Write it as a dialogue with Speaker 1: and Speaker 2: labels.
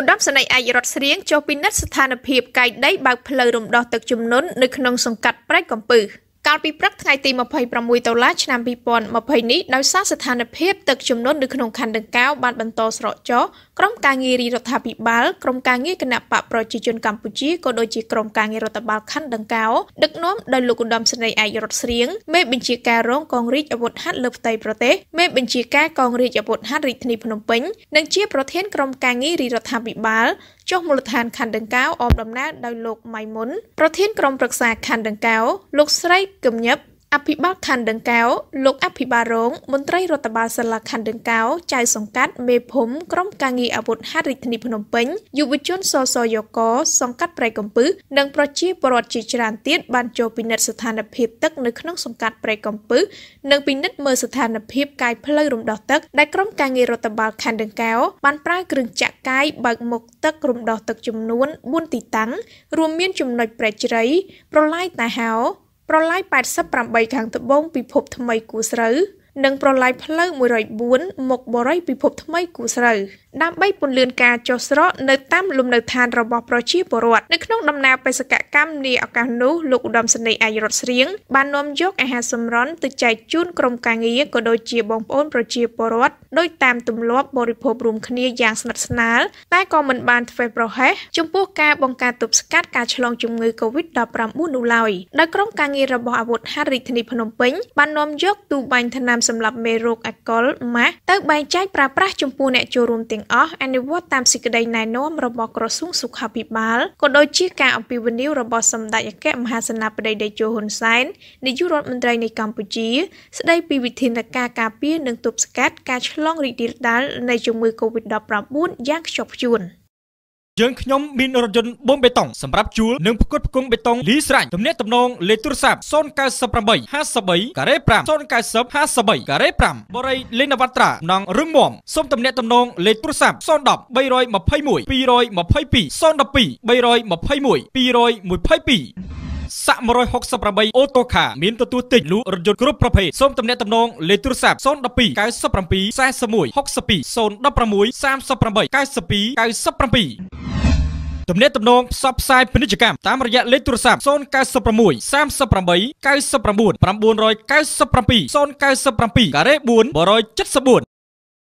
Speaker 1: ឧត្តមសេនីយ៍ឯករដ្ឋស្រៀងចុះពិនិត្យស្ថានភាពកាយដីបើកផ្លូវរំដោះទឹកជំនន់នៅក្នុងសង្កាត់ប្រែកកំពឹស។កាលពីព្រឹកថ្ងៃទី26ដុល្លារឆ្នាំ2020នេះដោយសារស្ថានភាពទឹកជំនន់នៅក្នុងខណ្ឌដង្កោបានបន្តស្រកចុះក្រុមការងាររដ្ឋាភិបាលក្រុមការងារគណៈបកប្រជាជនកម្ពុជាក៏ដូចជាក្រុមការងាររដ្ឋបាលខណ្ឌដង្កោដឹកនាំដោយលោកឧត្តមសេនីយ៍ឯករដ្ឋស្រៀងមេបញ្ជាការរងកងរាជអាវុធហត្ថលើផ្ទៃប្រទេសមេបញ្ជាការកងរាជអាវុធហត្ថរាជធានីភ្នំពេញនិងជាប្រធានក្រុមការងាររដ្ឋាភិបាលចុះមូលដ្ឋានខណ្ឌដង្កោអមដំណើរដោយលោកម៉ៃមុនប្រធានក្រុមប្រឹក្សាខណ្ឌដង្កោ លោកស្រីគឹមញឹបអភិបាលខណ្ឌដង្កោលោកអភិបាលរងមន្ត្រីរដ្ឋបាលសាលាខណ្ឌដង្កោចៅសង្កាត់មេភូមិក្រុមការងារអាវុធហត្ថលេខីភ្នំពេញយុវជនសសយកសង្កាត់ប្រៃកំពឹសនិងប្រជាពលរដ្ឋជាច្រើនទៀតបានចូលពិនិត្យស្ថានភាពទឹកនៅក្នុងសង្កាត់ប្រៃកំពឹសនិងពិនិត្យមើលស្ថានភាពកាយផ្លូវរំដោះទឹកដែលក្រុមការងាររដ្ឋបាលខណ្ឌដង្កោបានប្រើគ្រឿងចាក់កាយបើកមុខទឹករំដោះទឹកចំនួន4ទីតាំងរួមមានចំណុចប្រៃជ្រៃប្រឡាយតាហោប្រឡាយ88ខាងត្បូងពិភពថ្មីគូស្រូវនិងប្រឡាយផ្លូវ104មុខបរិយពិភពថ្មីគូស្រូវដើម្បីពន្លឿនការចុះស្រកនៅតាម លំនៅឋានរបស់ប្រជាពលរដ្ឋនៅក្នុងដំណើរបេសកកម្មនាឱកាសនោះលោកឧត្តមសេនីយ៍អាយរដ្ឋស្រៀងបាននាំយកអាហារសម្រន់ទៅចែកជូនក្រុមការងារក៏ដូចជាបងប្អូនប្រជាពលរដ្ឋដោយតាមទម្លាប់បរិភោគរួមគ្នាយ៉ាងស្និទ្ធស្នាលតែក៏មិនបានធ្វេសប្រហែសចំពោះការបង្ការទប់ស្កាត់ការឆ្លងជំងឺ Covid-19 នោះឡើយដោយក្រុមការងាររបស់អាវុធហត្ថរាជធានីភ្នំពេញបាននាំយក ទូបាញ់ថ្នាំសម្រាប់មេរោគអាកុលម៉ាស់ទៅបែងចែកប្រើប្រាស់ចំពោះអ្នកចូលរួមទាំងអស់អនុវត្តតាមសេចក្តីណែនាំរបស់ក្រសួងសុខាភិបាលក៏ដូចជាការអំពាវនាវរបស់សម្ដេចអគ្គមហាសេនាបតីតេជោហ៊ុនសែននាយករដ្ឋមន្ត្រីនៃកម្ពុជាស្ដីពីវិធានការការពារនិងទប់ស្កាត់ការឆ្លងរីករាលដាលនៃជំងឺ Covid-19 យ៉ាងខ្ជាប់ខ្ជួន។
Speaker 2: យើងខ្ញុំមានរថយន្តបូមបេតុងសម្រាប់ជួលនិងផ្គត់ផ្គង់បេតុងលីស្រាញ់ទំនាក់ទំនងលេខទូរស័ព្ទ098 53ការ៉េ5 090 53ការ៉េ5បរិយលេងនវត្រាណងរឹងមាំសូមទំនាក់ទំនងលេខទូរស័ព្ទ010 321 222 012 321 222សាក់168អូតូខាមានទទួលទិញលក់រថយន្តគ្រប់ប្រភេទសូមទំនាក់ទំនងលេខទូរស័ព្ទ012 97 41 62 016 38 92 97ទំនាក់ទំនងផ្សព្វផ្សាយពាណិជ្ជកម្មតាមរយៈលេខទូរស័ព្ទ096 38 99 997 097ការ៉េ474